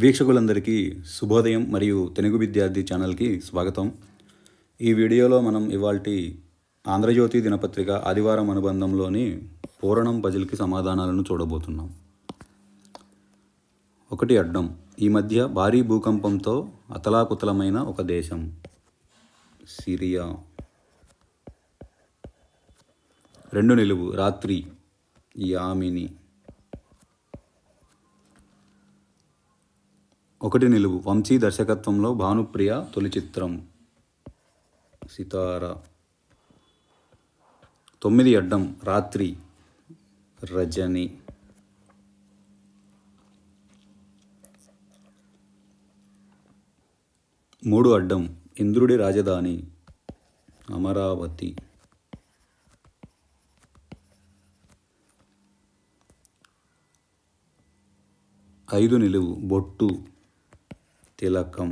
వీక్షకులందరికీ శుభోదయం మరియు తెలుగు విద్యార్థి ఛానల్కి స్వాగతం ఈ వీడియోలో మనం ఇవాల్టి ఆంధ్రజ్యోతి దినపత్రిక ఆదివారం అనుబంధంలోని పూరణం పజిల్కి సమాధానాలను చూడబోతున్నాం ఒకటి అడ్డం ఈ మధ్య భారీ భూకంపంతో అతలాకుతలమైన ఒక దేశం సిరియా రెండు నిలువు రాత్రి యామిని ఒకటి నిలువు వంశీ దర్శకత్వంలో భానుప్రియ తొలి చిత్రం సితార తొమ్మిది అడ్డం రాత్రి రజని మూడు అడ్డం ఇంద్రుడి రాజధాని అమరావతి ఐదు నిలువు బొట్టు తిలకం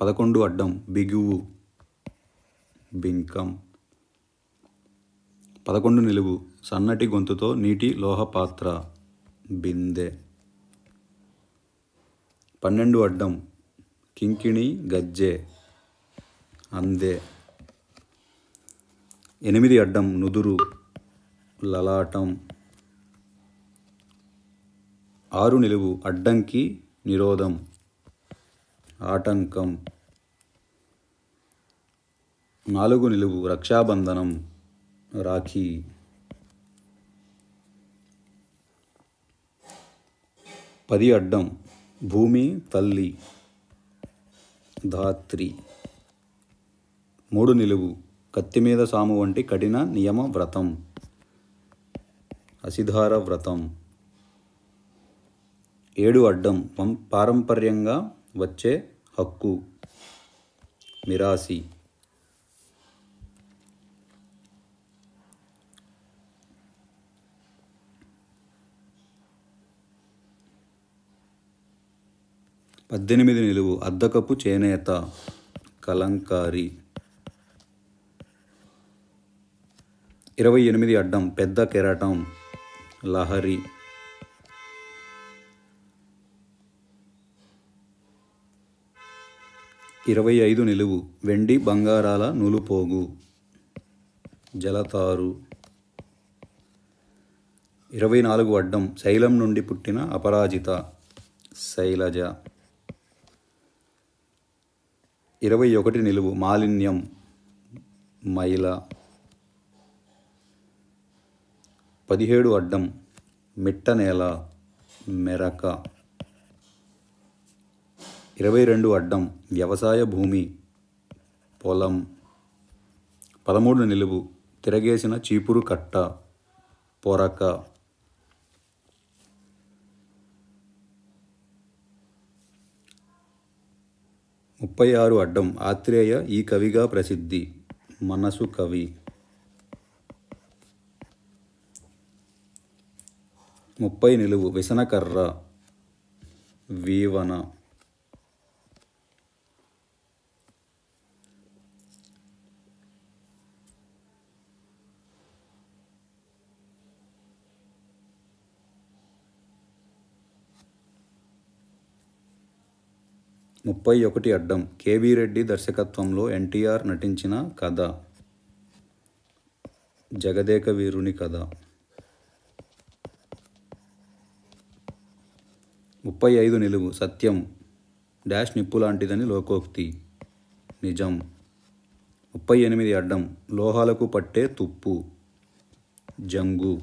పదకొండు అడ్డం బిగువు బింకం పదకొండు నిలువు సన్నటి గొంతుతో నీటి లోహపాత్ర బిందె పన్నెండు అడ్డం కింకిణి గజ్జె అందే ఎనిమిది అడ్డం నుదురు లలాటం ఆరు నిలువు అడ్డంకి నిరోధం ఆటంకం నాలుగు నిలువు రక్షాబంధనం రాఖీ పది అడ్డం భూమి తల్లి ధాత్రి మూడు నిలువు కత్తి మీద సాము వంటి కఠిన నియమ వ్రతం అసిధార వ్రతం ఏడు అడ్డం పారంపర్యంగా వచ్చే హక్కు మిరాసి పద్దెనిమిది నిలువు అద్దకపు చేనేత కలంకారి ఇరవై ఎనిమిది అడ్డం పెద్ద కెరటం లహరి ఇరవై ఐదు నిలువు వెండి బంగారాల నూలుపోగు జలతారు ఇరవై నాలుగు అడ్డం శైలం నుండి పుట్టిన అపరాజిత శైలజ ఇరవై ఒకటి నిలువు మాలిన్యం మైల పదిహేడు అడ్డం మిట్టనేల మెరక ఇరవై రెండు అడ్డం వ్యవసాయ భూమి పొలం పదమూడు నిలువు తిరగేసిన చీపురు కట్ట పొరక ముప్పై ఆరు అడ్డం ఆత్రేయ ఈ కవిగా ప్రసిద్ధి మనసు కవి ముప్పై నిలువు విసనకర్ర వీవన ముప్పై ఒకటి అడ్డం కేవీ రెడ్డి దర్శకత్వంలో ఎన్టీఆర్ నటించిన కథ జగదేక వీరుని కథ ముప్పై ఐదు నిలువు సత్యం డాష్ నిప్పు లాంటిదని లోకోక్తి నిజం ముప్పై ఎనిమిది అడ్డం లోహాలకు పట్టే తుప్పు జంగు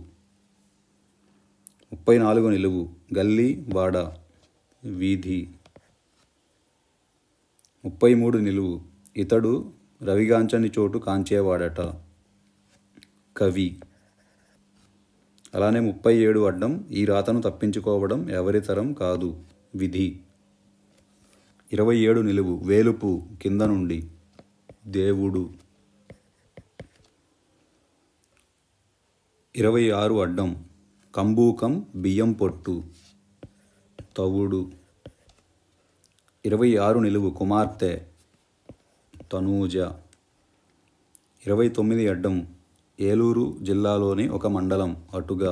ముప్పై నాలుగు నిలువు గల్లీ వాడ వీధి ముప్పై మూడు నిలువు ఇతడు రవిగాంచని చోటు కాంచేవాడట కవి అలానే ముప్పై ఏడు అడ్డం ఈ రాతను తప్పించుకోవడం ఎవరితరం కాదు విధి ఇరవై ఏడు నిలువు వేలుపు కింద నుండి దేవుడు ఇరవై ఆరు అడ్డం కంబూకం బియ్యం పొట్టు తవుడు ఇరవై ఆరు నిలువు కుమార్తె తనూజ ఇరవై తొమ్మిది అడ్డం ఏలూరు జిల్లాలోని ఒక మండలం అటుగా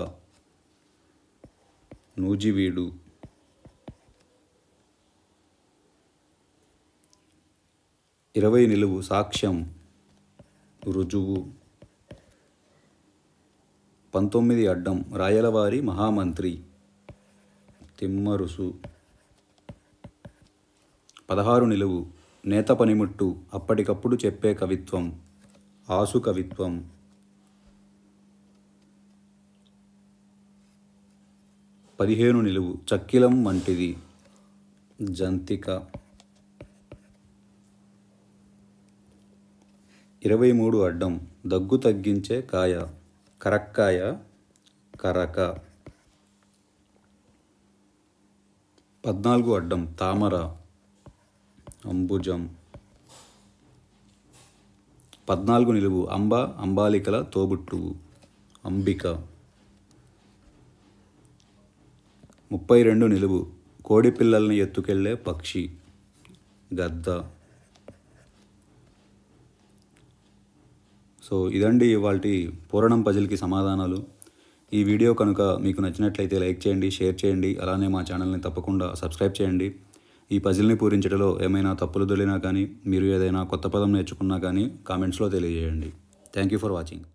నూజివీడు ఇరవై నిలువు సాక్ష్యం రుజువు పంతొమ్మిది అడ్డం రాయలవారి మహామంత్రి తిమ్మరుసు పదహారు నిలువు నేత పనిముట్టు అప్పటికప్పుడు చెప్పే కవిత్వం ఆసు కవిత్వం పదిహేను నిలువు చక్కిలం వంటిది జంతిక ఇరవై మూడు అడ్డం దగ్గు తగ్గించే కాయ కరక్కాయ కరక పద్నాలుగు అడ్డం తామర అంబుజం పద్నాలుగు నిలువు అంబ అంబాలికల తోబుట్టు అంబిక ముప్పై రెండు నిలువు కోడి పిల్లల్ని ఎత్తుకెళ్లే పక్షి గద్ద సో ఇదండి ఇవాళ పూరణం పజిల్కి సమాధానాలు ఈ వీడియో కనుక మీకు నచ్చినట్లయితే లైక్ చేయండి షేర్ చేయండి అలానే మా ఛానల్ని తప్పకుండా సబ్స్క్రైబ్ చేయండి ఈ పజిల్ని పూరించడంలో ఏమైనా తప్పులు దొరినా కానీ మీరు ఏదైనా కొత్త పదం నేర్చుకున్నా కానీ కామెంట్స్లో తెలియజేయండి థ్యాంక్ యూ ఫర్ వాచింగ్